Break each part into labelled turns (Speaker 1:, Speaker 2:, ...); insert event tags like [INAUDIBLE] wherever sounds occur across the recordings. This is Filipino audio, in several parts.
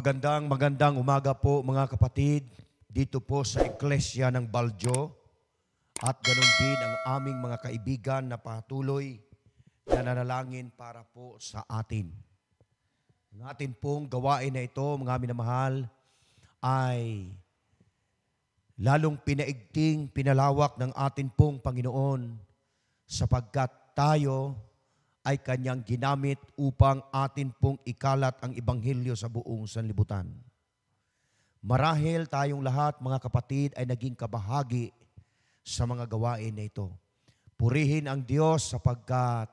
Speaker 1: Magandang magandang umaga po mga kapatid dito po sa Iglesia ng Baljo at ganun din ang aming mga kaibigan na patuloy na nanalangin para po sa atin. Ang atin pong gawain na ito, mga minamahal, ay lalong pinaigting, pinalawak ng atin pong Panginoon sapagkat tayo ay kanyang ginamit upang atin pong ikalat ang Ebanghelyo sa buong sanlibutan. Marahil tayong lahat, mga kapatid, ay naging kabahagi sa mga gawain na ito. Purihin ang Diyos sapagkat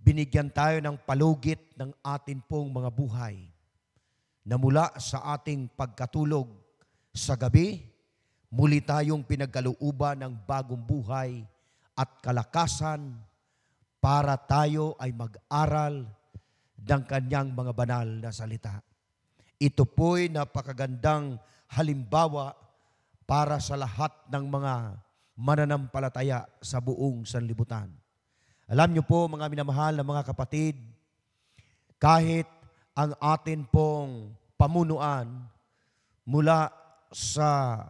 Speaker 1: binigyan tayo ng palugit ng atin pong mga buhay na mula sa ating pagkatulog sa gabi, muli tayong pinagkalooban ng bagong buhay at kalakasan para tayo ay mag-aral ng kanyang mga banal na salita. Ito po'y napakagandang halimbawa para sa lahat ng mga mananampalataya sa buong sanlibutan. Alam niyo po mga minamahal na mga kapatid, kahit ang atin pong pamunuan mula sa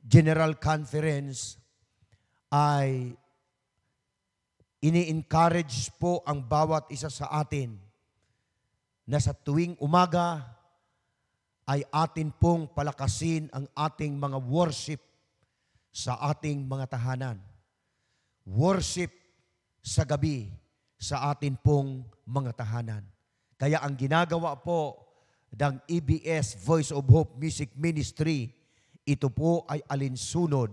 Speaker 1: General Conference ay ini-encourage po ang bawat isa sa atin na sa tuwing umaga ay atin pong palakasin ang ating mga worship sa ating mga tahanan. Worship sa gabi sa atin pong mga tahanan. Kaya ang ginagawa po ng EBS Voice of Hope Music Ministry, ito po ay alinsunod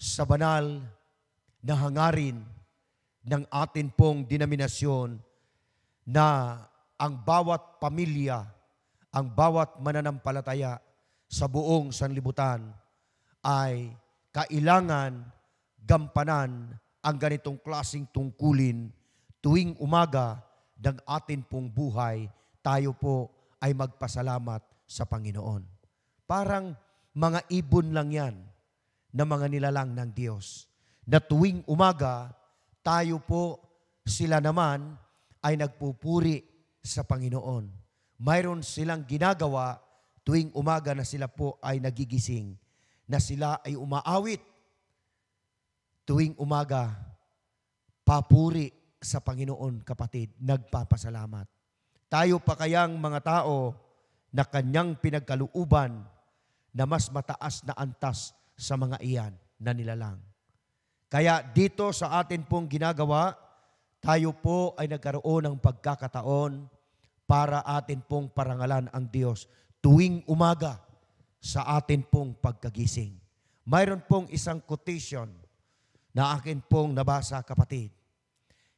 Speaker 1: sa banal na hangarin ng atin pong dinaminasyon na ang bawat pamilya, ang bawat mananampalataya sa buong sanlibutan ay kailangan gampanan ang ganitong klasing tungkulin tuwing umaga ng atin pong buhay, tayo po ay magpasalamat sa Panginoon. Parang mga ibon lang yan na mga nilalang ng Diyos na tuwing umaga tayo po sila naman ay nagpupuri sa Panginoon. Mayroon silang ginagawa tuwing umaga na sila po ay nagigising, na sila ay umaawit tuwing umaga, papuri sa Panginoon, kapatid, nagpapasalamat. Tayo pa kayang mga tao na kanyang pinagkaluuban na mas mataas na antas sa mga iyan na nilalang. Kaya dito sa atin pong ginagawa, tayo po ay nagkaroon ng pagkakataon para atin pong parangalan ang Diyos tuwing umaga sa atin pong pagkagising. Mayroon pong isang quotation na akin pong nabasa kapatid.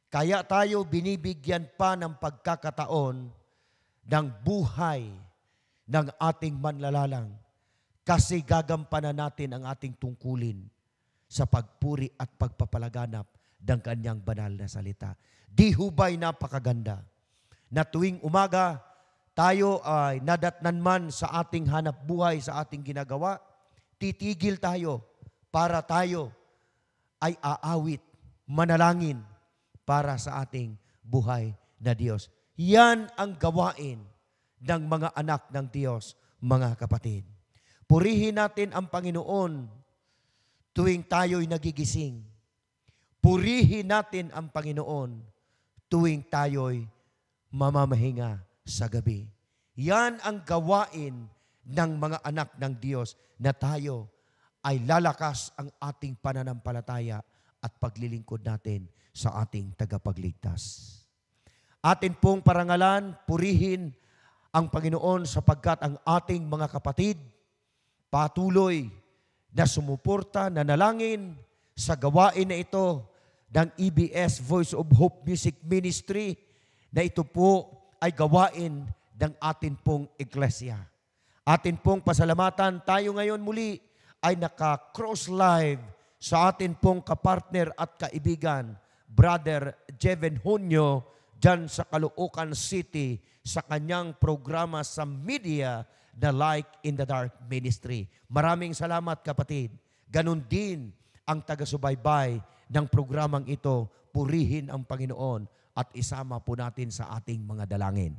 Speaker 1: Kaya tayo binibigyan pa ng pagkakataon ng buhay ng ating manlalalang kasi gagampanan natin ang ating tungkulin sa pagpuri at pagpapalaganap ng kanyang banal na salita. Di hubay napakaganda na tuwing umaga tayo ay nadatnan man sa ating hanap buhay, sa ating ginagawa, titigil tayo para tayo ay aawit, manalangin para sa ating buhay na Diyos. Yan ang gawain ng mga anak ng Diyos, mga kapatid. Purihin natin ang Panginoon tuwing tayo'y nagigising. Purihin natin ang Panginoon tuwing tayo'y mamamahinga sa gabi. Yan ang gawain ng mga anak ng Diyos na tayo ay lalakas ang ating pananampalataya at paglilingkod natin sa ating tagapagligtas. Atin pong parangalan, purihin ang Panginoon sapagkat ang ating mga kapatid patuloy na sumuporta, na nalangin sa gawain na ito ng EBS Voice of Hope Music Ministry na ito po ay gawain ng atin pong iglesia. Atin pong pasalamatan tayo ngayon muli ay naka-cross live sa atin pong kapartner at kaibigan, Brother Jeven Hunyo, dyan sa Caloocan City, sa kanyang programa sa media the light in the dark ministry. Maraming salamat kapatid. Ganon din ang taga-subaybay ng programang ito. Purihin ang Panginoon at isama po natin sa ating mga dalangin.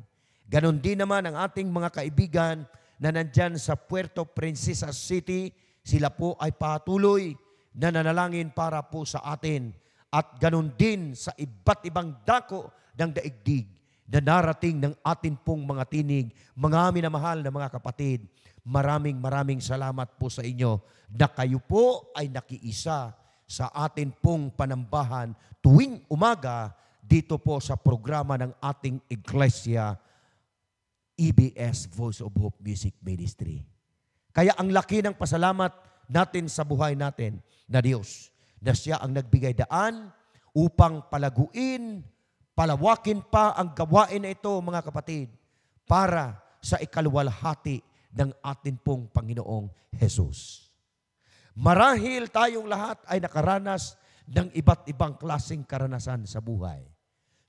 Speaker 1: Ganon din naman ang ating mga kaibigan na nandyan sa Puerto Princesa City. Sila po ay patuloy na nanalangin para po sa atin. At ganon din sa iba't ibang dako ng daigdig na darating ng atin pong mga tinig, mga minamahal na mga kapatid. Maraming maraming salamat po sa inyo na kayo po ay nakiisa sa atin pong panambahan tuwing umaga dito po sa programa ng ating Iglesia EBS Voice of Hope Music Ministry. Kaya ang laki ng pasalamat natin sa buhay natin na Diyos na siya ang nagbigay daan upang palaguin Palawakin pa ang gawain na ito, mga kapatid, para sa ikalwalhati ng atin pong Panginoong Jesus. Marahil tayong lahat ay nakaranas ng iba't ibang klasing karanasan sa buhay.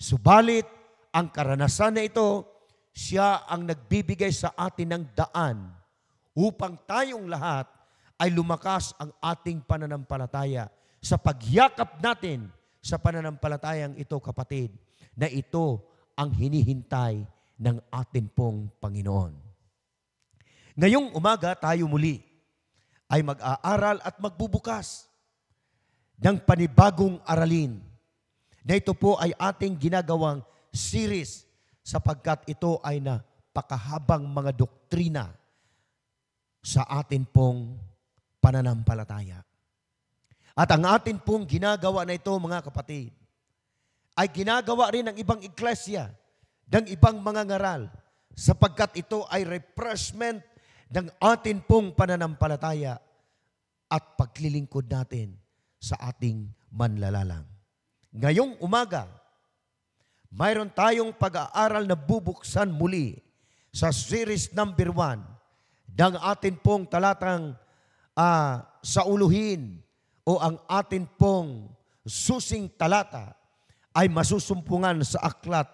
Speaker 1: Subalit, ang karanasan na ito, siya ang nagbibigay sa atin ng daan upang tayong lahat ay lumakas ang ating pananampalataya sa pagyakap natin sa pananampalatayang ito, kapatid na ito ang hinihintay ng atin pong Panginoon. Ngayong umaga tayo muli ay mag-aaral at magbubukas ng panibagong aralin na ito po ay ating ginagawang series sapagkat ito ay napakahabang mga doktrina sa atin pong pananampalataya. At ang atin pong ginagawa na ito, mga kapatid, ay ginagawa rin ng ibang iglesia, ng ibang mga ngaral, sapagkat ito ay refreshment ng atin pong pananampalataya at paglilingkod natin sa ating manlalalang. Ngayong umaga, mayroon tayong pag-aaral na bubuksan muli sa series number 1 ng atin pong talatang uh, ah, sa uluhin o ang atin pong susing talata ay masusumpungan sa aklat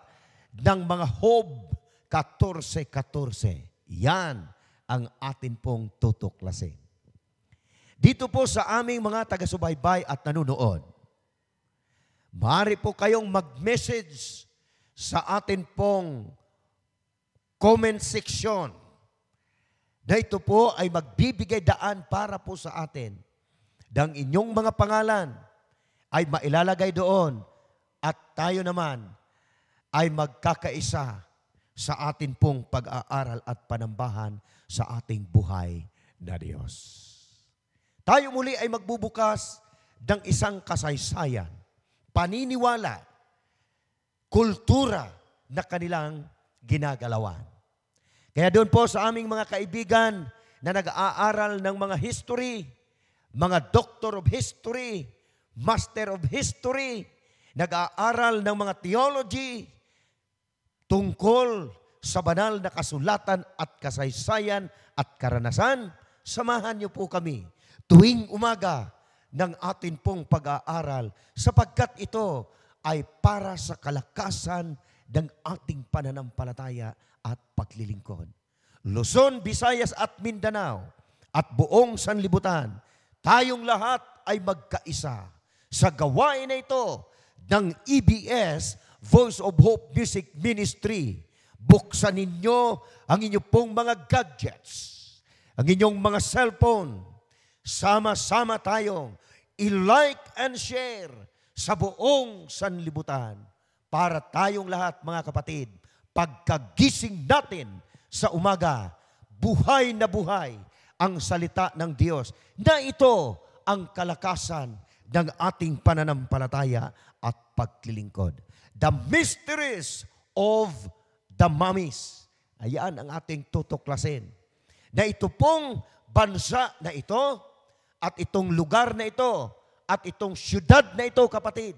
Speaker 1: ng mga Hob 14.14. Yan ang atin pong tutuklasin. Dito po sa aming mga taga-subaybay at nanonood, maaari po kayong mag-message sa atin pong comment section na ito po ay magbibigay daan para po sa atin ng inyong mga pangalan ay mailalagay doon at tayo naman ay magkakaisa sa atin pong pag-aaral at panambahan sa ating buhay na Diyos. Tayo muli ay magbubukas ng isang kasaysayan, paniniwala, kultura na kanilang ginagalawan. Kaya doon po sa aming mga kaibigan na nag-aaral ng mga history, mga doctor of history, master of history, nag-aaral ng mga theology tungkol sa banal na kasulatan at kasaysayan at karanasan, samahan niyo po kami tuwing umaga ng atin pong pag-aaral sapagkat ito ay para sa kalakasan ng ating pananampalataya at paglilingkod. Luzon, Visayas at Mindanao at buong sanlibutan, tayong lahat ay magkaisa sa gawain na ito ng EBS Voice of Hope Music Ministry. Buksan ninyo ang inyong pong mga gadgets, ang inyong mga cellphone. Sama-sama tayong i-like and share sa buong sanlibutan para tayong lahat, mga kapatid, pagkagising natin sa umaga, buhay na buhay ang salita ng Diyos na ito ang kalakasan ng ating pananampalataya paglilingkod. The mysteries of the mummies. Ayan ang ating tutuklasin. Na ito pong bansa na ito, at itong lugar na ito, at itong syudad na ito, kapatid,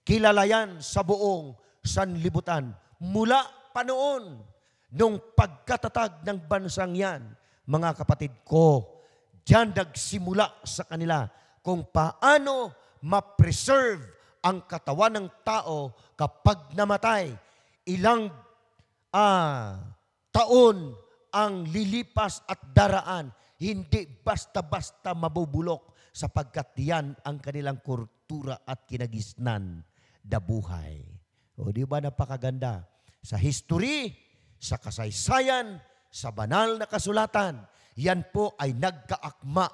Speaker 1: kilala yan sa buong sanlibutan. Mula pa noon, nung pagkatatag ng bansang yan, mga kapatid ko, diyan nagsimula sa kanila kung paano ma-preserve ang katawan ng tao kapag namatay. Ilang ah, taon ang lilipas at daraan, hindi basta-basta mabubulok sapagkat diyan ang kanilang kultura at kinagisnan buhay. O di ba napakaganda? Sa history, sa kasaysayan, sa banal na kasulatan, yan po ay nagkaakma,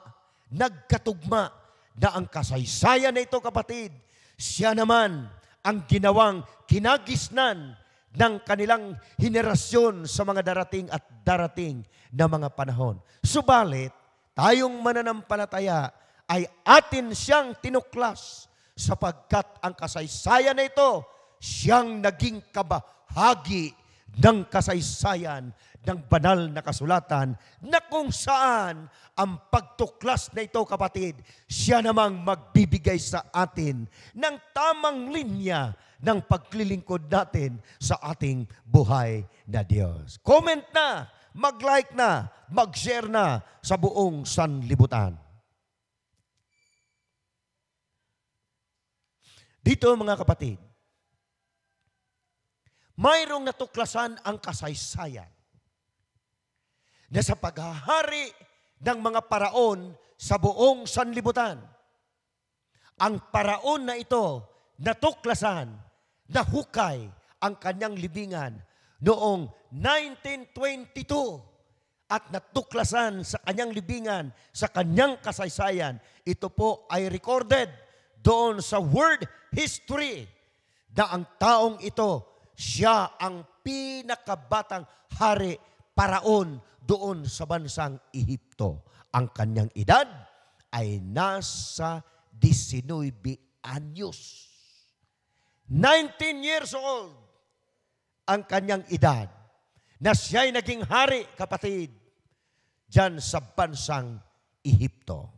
Speaker 1: nagkatugma na ang kasaysayan na ito kapatid siya naman ang ginawang kinagisnan ng kanilang henerasyon sa mga darating at darating na mga panahon. Subalit, tayong mananampalataya ay atin siyang tinuklas sapagkat ang kasaysayan na ito siyang naging kabahagi ng kasaysayan ng banal na kasulatan na kung saan ang pagtuklas na ito kapatid, siya namang magbibigay sa atin ng tamang linya ng paglilingkod natin sa ating buhay na Diyos. Comment na, mag-like na, mag-share na sa buong sanlibutan. Dito mga kapatid, mayroong natuklasan ang kasaysayan na sa paghahari ng mga paraon sa buong sanlibutan, ang paraon na ito natuklasan na hukay ang kanyang libingan noong 1922 at natuklasan sa kanyang libingan, sa kanyang kasaysayan. Ito po ay recorded doon sa world history na ang taong ito siya ang pinakabatang hari paraon doon sa bansang Ehipto. Ang kanyang edad ay nasa 19 anyos. 19 years old ang kanyang edad na siya'y naging hari, kapatid, dyan sa bansang Ehipto.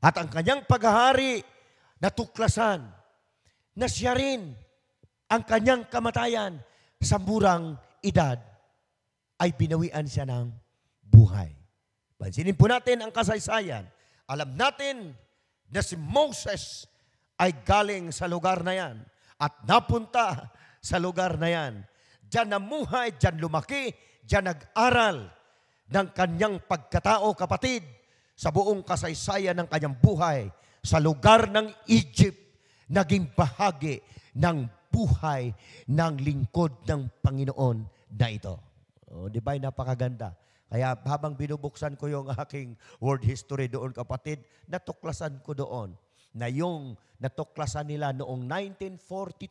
Speaker 1: At ang kanyang paghahari natuklasan na siya rin ang kanyang kamatayan sa murang edad ay binawian siya ng buhay. Pansinin po natin ang kasaysayan. Alam natin na si Moses ay galing sa lugar na yan at napunta sa lugar na yan. Diyan namuhay, diyan lumaki, diyan nag-aral ng kanyang pagkatao, kapatid, sa buong kasaysayan ng kanyang buhay sa lugar ng Egypt, naging bahagi ng buhay ng lingkod ng Panginoon na ito. O, oh, di ba? Napakaganda. Kaya habang binubuksan ko yung [LAUGHS] aking world history doon kapatid, natuklasan ko doon na yung natuklasan nila noong 1942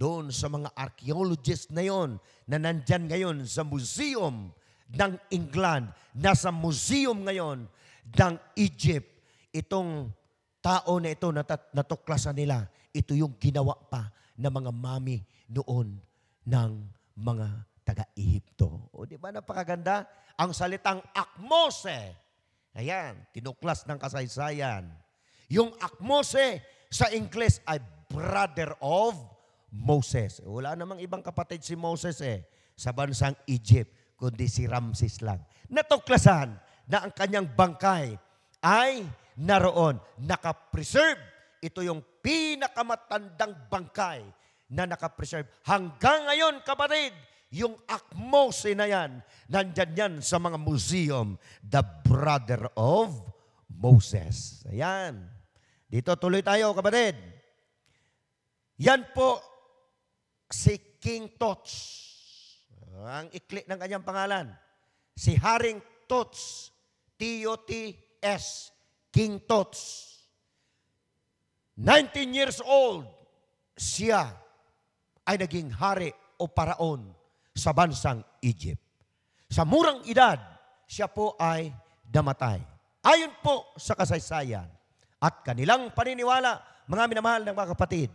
Speaker 1: doon sa mga archaeologists na yon na nandyan ngayon sa museum ng England, nasa museum ngayon ng Egypt. Itong tao na ito nat- natuklasan nila, ito yung ginawa pa na mga mami noon ng mga taga-Ehipto. O di ba napakaganda? Ang salitang akmose. Ayan, tinuklas ng kasaysayan. Yung akmose sa Ingles ay brother of Moses. Wala namang ibang kapatid si Moses eh sa bansang Egypt, kundi si Ramses lang. Natuklasan na ang kanyang bangkay ay naroon, nakapreserve. Ito yung pinakamatandang bangkay na nakapreserve. Hanggang ngayon, kapatid, yung akmo na yan, nandyan yan sa mga museum, the brother of Moses. Ayan. Dito tuloy tayo, kapatid. Yan po si King Tots. Ang ikli ng kanyang pangalan. Si Haring Tots. T-O-T-S. King Tots. 19 years old, siya ay naging hari o paraon sa bansang Egypt. Sa murang edad, siya po ay namatay. Ayon po sa kasaysayan at kanilang paniniwala, mga minamahal ng mga kapatid,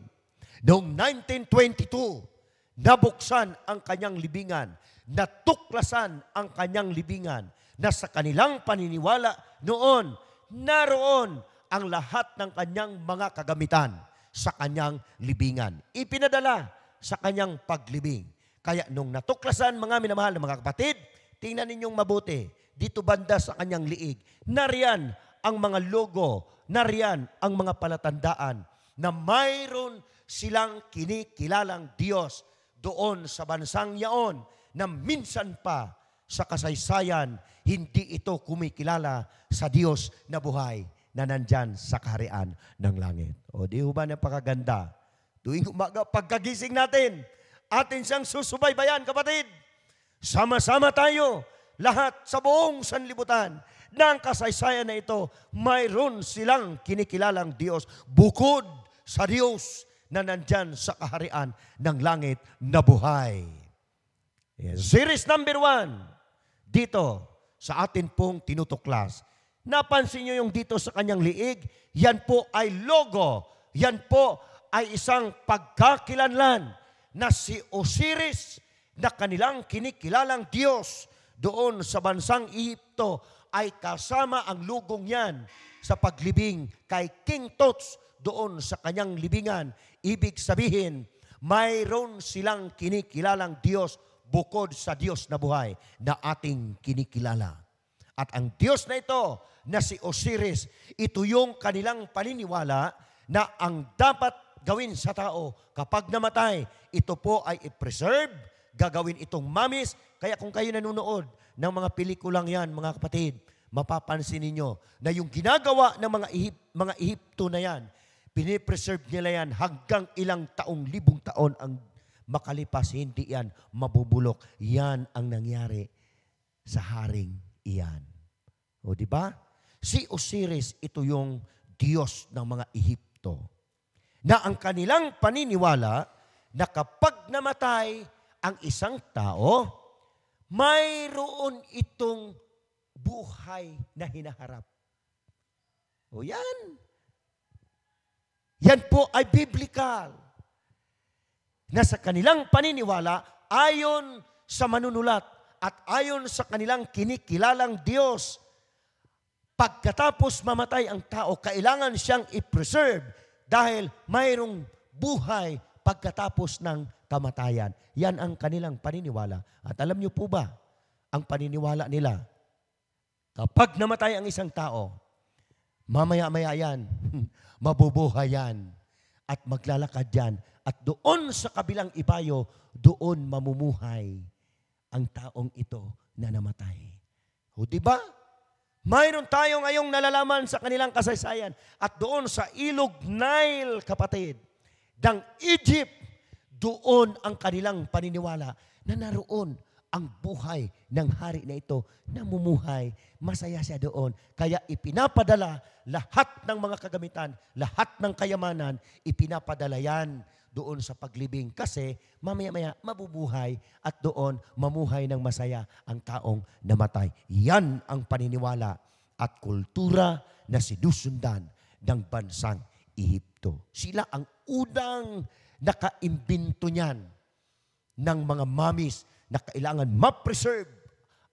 Speaker 1: noong 1922, nabuksan ang kanyang libingan, natuklasan ang kanyang libingan, na sa kanilang paniniwala noon, naroon ang lahat ng kanyang mga kagamitan sa kanyang libingan. Ipinadala sa kanyang paglibing. Kaya nung natuklasan, mga minamahal na mga kapatid, tingnan ninyong mabuti, dito banda sa kanyang liig, nariyan ang mga logo, nariyan ang mga palatandaan na mayroon silang kinikilalang Diyos doon sa bansang yaon na minsan pa sa kasaysayan, hindi ito kumikilala sa Diyos na buhay na nandyan sa kaharian ng langit. O di ba napakaganda? Tuwing umaga, pagkagising natin, atin siyang susubaybayan, kapatid. Sama-sama tayo, lahat sa buong sanlibutan ng kasaysayan na ito, mayroon silang kinikilalang Diyos bukod sa Diyos na nandyan sa kaharian ng langit na buhay. Yes. Series number one, dito sa atin pong tinutuklas, Napansin niyo yung dito sa kanyang liig? Yan po ay logo. Yan po ay isang pagkakilanlan na si Osiris na kanilang kinikilalang Diyos doon sa bansang Ehipto ay kasama ang lugong yan sa paglibing kay King Tots doon sa kanyang libingan. Ibig sabihin, mayroon silang kinikilalang Diyos bukod sa Diyos na buhay na ating kinikilala. At ang Diyos na ito, na si Osiris, ito yung kanilang paniniwala na ang dapat gawin sa tao kapag namatay, ito po ay i-preserve, gagawin itong mamis. Kaya kung kayo nanonood ng mga pelikulang yan, mga kapatid, mapapansin ninyo na yung ginagawa ng mga, ihip, mga Ehipto na yan, pinipreserve nila yan hanggang ilang taong libong taon ang makalipas, hindi yan mabubulok. Yan ang nangyari sa haring iyan. O di ba? Si Osiris, ito yung Diyos ng mga Ehipto. Na ang kanilang paniniwala na kapag namatay ang isang tao, mayroon itong buhay na hinaharap. O yan. Yan po ay biblical. Na sa kanilang paniniwala, ayon sa manunulat, at ayon sa kanilang kinikilalang Diyos. Pagkatapos mamatay ang tao, kailangan siyang i-preserve dahil mayroong buhay pagkatapos ng kamatayan. Yan ang kanilang paniniwala. At alam niyo po ba ang paniniwala nila? Kapag namatay ang isang tao, mamaya-maya yan, [LAUGHS] mabubuhay yan at maglalakad yan. At doon sa kabilang ibayo, doon mamumuhay ang taong ito na namatay. O di ba? Mayroon tayo ngayong nalalaman sa kanilang kasaysayan. At doon sa ilog Nile, kapatid, dang Egypt, doon ang kanilang paniniwala na naroon ang buhay ng hari na ito, namumuhay, masaya siya doon. Kaya ipinapadala lahat ng mga kagamitan, lahat ng kayamanan, ipinapadala yan doon sa paglibing kasi mamaya-maya mabubuhay at doon mamuhay ng masaya ang taong namatay. Yan ang paniniwala at kultura na sinusundan ng bansang Ehipto. Sila ang unang nakaimbinto niyan ng mga mamis na kailangan ma-preserve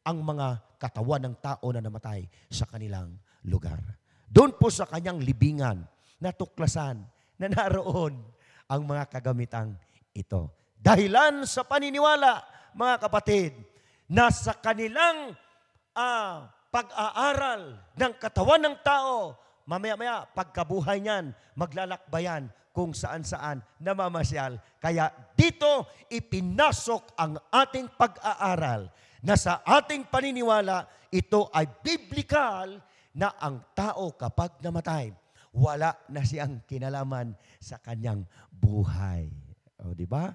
Speaker 1: ang mga katawan ng tao na namatay sa kanilang lugar. Doon po sa kanyang libingan, natuklasan na naroon ang mga kagamitang ito. Dahilan sa paniniwala, mga kapatid, na sa kanilang uh, pag-aaral ng katawan ng tao, mamaya-maya pagkabuhay niyan, maglalakbayan kung saan-saan namamasyal. Kaya dito ipinasok ang ating pag-aaral na sa ating paniniwala, ito ay biblikal na ang tao kapag namatay wala na siyang kinalaman sa kanyang buhay. O, di ba?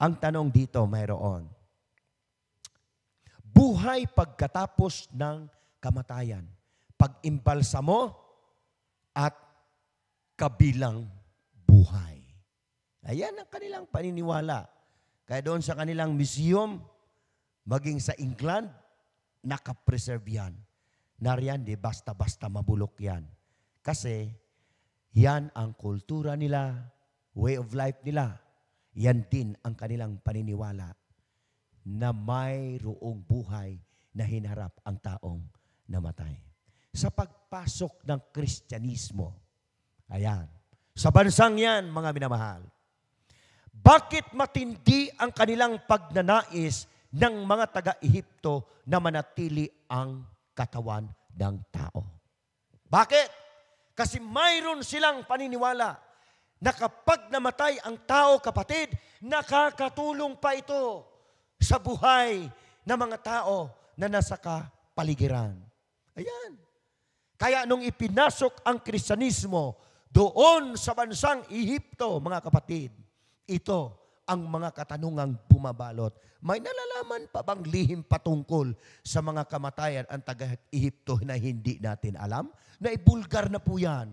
Speaker 1: Ang tanong dito mayroon. Buhay pagkatapos ng kamatayan. pag imbalsa mo at kabilang buhay. Ayan ang kanilang paniniwala. Kaya doon sa kanilang museum, maging sa England, nakapreserve yan Naryande, basta-basta mabulok yan. Kasi, yan ang kultura nila, way of life nila. Yan din ang kanilang paniniwala na mayroong buhay na hinarap ang taong namatay. Sa pagpasok ng Kristyanismo, ayan, sa bansang yan, mga minamahal, bakit matindi ang kanilang pagnanais ng mga taga-Ehipto na manatili ang katawan ng tao. Bakit? Kasi mayroon silang paniniwala na kapag namatay ang tao, kapatid, nakakatulong pa ito sa buhay ng mga tao na nasa kapaligiran. Ayan. Kaya nung ipinasok ang Kristyanismo doon sa bansang Ehipto, mga kapatid, ito ang mga katanungang bumabalot. May nalalaman pa bang lihim patungkol sa mga kamatayan ang taga-Ehipto na hindi natin alam? Na ibulgar na po yan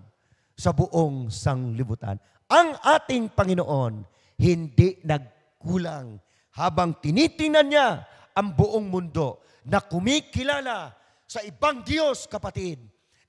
Speaker 1: sa buong sanglibutan. Ang ating Panginoon hindi nagkulang habang tinitingnan niya ang buong mundo na kumikilala sa ibang Diyos, kapatid.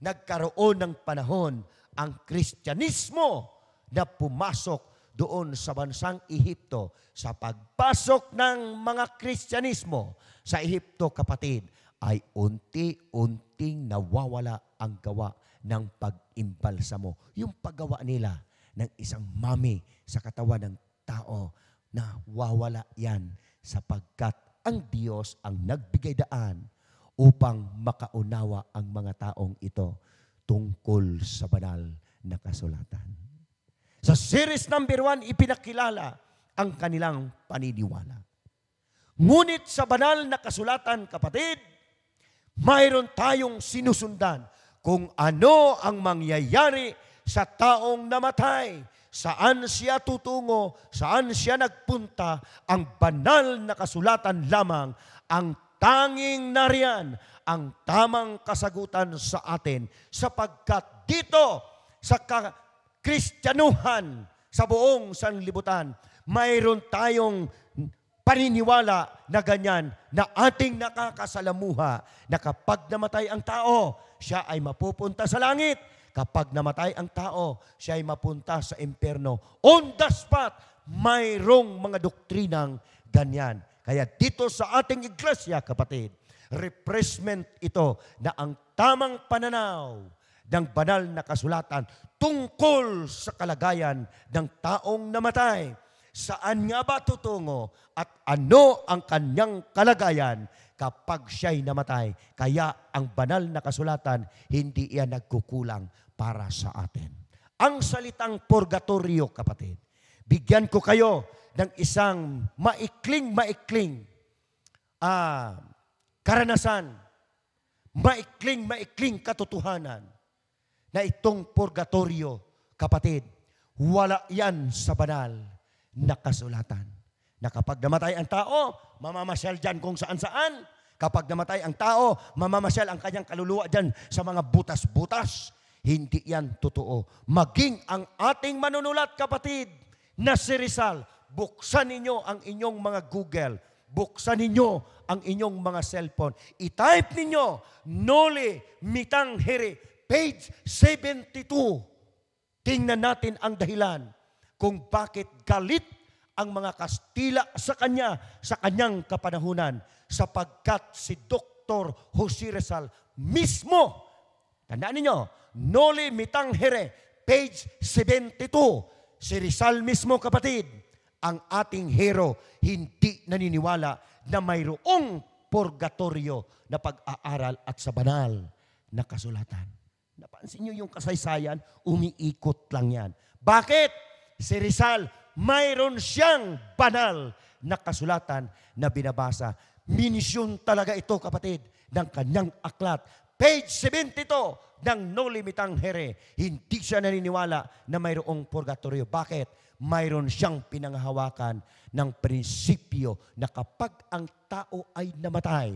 Speaker 1: Nagkaroon ng panahon ang Kristyanismo na pumasok doon sa bansang Ehipto sa pagpasok ng mga Kristyanismo sa Ehipto, kapatid, ay unti-unting nawawala ang gawa ng pag-imbalsamo. Yung paggawa nila ng isang mami sa katawan ng tao na wawala yan sapagkat ang Diyos ang nagbigay daan upang makaunawa ang mga taong ito tungkol sa banal na kasulatan. Sa series number one, ipinakilala ang kanilang paniniwala. Ngunit sa banal na kasulatan, kapatid, mayroon tayong sinusundan kung ano ang mangyayari sa taong namatay, saan siya tutungo, saan siya nagpunta, ang banal na kasulatan lamang ang tanging nariyan, ang tamang kasagutan sa atin sapagkat dito sa Kristyanuhan sa buong sanlibutan. Mayroon tayong paniniwala na ganyan na ating nakakasalamuha na kapag namatay ang tao, siya ay mapupunta sa langit. Kapag namatay ang tao, siya ay mapunta sa impyerno. On the spot, mayroong mga doktrinang ganyan. Kaya dito sa ating iglesia, kapatid, refreshment ito na ang tamang pananaw ng banal na kasulatan tungkol sa kalagayan ng taong namatay. Saan nga ba tutungo at ano ang kanyang kalagayan kapag siya'y namatay? Kaya ang banal na kasulatan, hindi iyan nagkukulang para sa atin. Ang salitang purgatorio, kapatid, bigyan ko kayo ng isang maikling-maikling ah, karanasan, maikling-maikling katotohanan na itong purgatorio, kapatid, wala yan sa banal na kasulatan. Na kapag namatay ang tao, mamamasyal dyan kung saan-saan. Kapag namatay ang tao, mamamasyal ang kanyang kaluluwa dyan sa mga butas-butas. Hindi yan totoo. Maging ang ating manunulat, kapatid, na si Rizal, buksan ninyo ang inyong mga Google, buksan ninyo ang inyong mga cellphone. I-type ninyo, Noli Mitanghiri page 72, tingnan natin ang dahilan kung bakit galit ang mga Kastila sa kanya sa kanyang kapanahunan sapagkat si Dr. Jose Rizal mismo, tandaan ninyo, Noli Mitanghere, page 72, si Rizal mismo kapatid, ang ating hero hindi naniniwala na mayroong purgatorio na pag-aaral at sa banal na kasulatan. Napansin niyo yung kasaysayan, umiikot lang yan. Bakit? Si Rizal, mayroon siyang banal na kasulatan na binabasa. Minisyon talaga ito, kapatid, ng kanyang aklat. Page 72 ng No Limitang Here. Hindi siya naniniwala na mayroong purgatorio. Bakit? Mayroon siyang pinanghawakan ng prinsipyo na kapag ang tao ay namatay,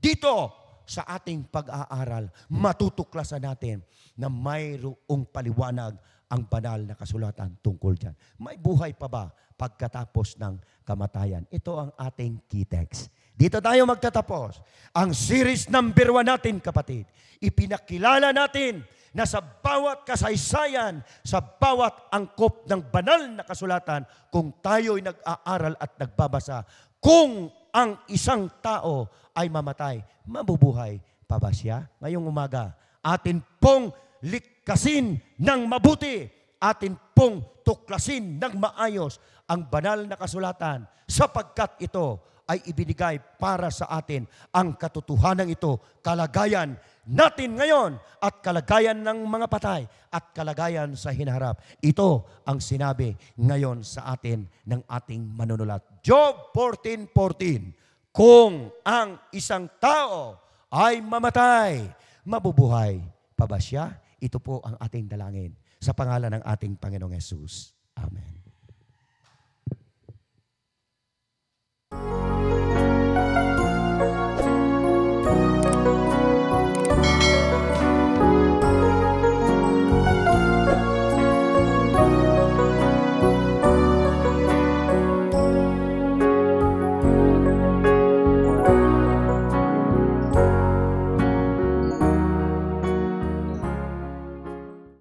Speaker 1: dito sa ating pag-aaral, matutuklasan natin na mayroong paliwanag ang banal na kasulatan tungkol dyan. May buhay pa ba pagkatapos ng kamatayan? Ito ang ating key text. Dito tayo magtatapos. Ang series number one natin, kapatid, ipinakilala natin na sa bawat kasaysayan, sa bawat angkop ng banal na kasulatan, kung tayo'y nag-aaral at nagbabasa, kung ang isang tao ay mamatay, mabubuhay pa ba siya? Ngayong umaga, atin pong likasin ng mabuti, atin pong tuklasin ng maayos ang banal na kasulatan sapagkat ito ay ibinigay para sa atin ang katotohanan ito, kalagayan natin ngayon at kalagayan ng mga patay at kalagayan sa hinaharap. Ito ang sinabi ngayon sa atin ng ating manunulat. Job 14.14 Kung ang isang tao ay mamatay, mabubuhay pa ba siya? Ito po ang ating dalangin sa pangalan ng ating Panginoong Yesus. Amen.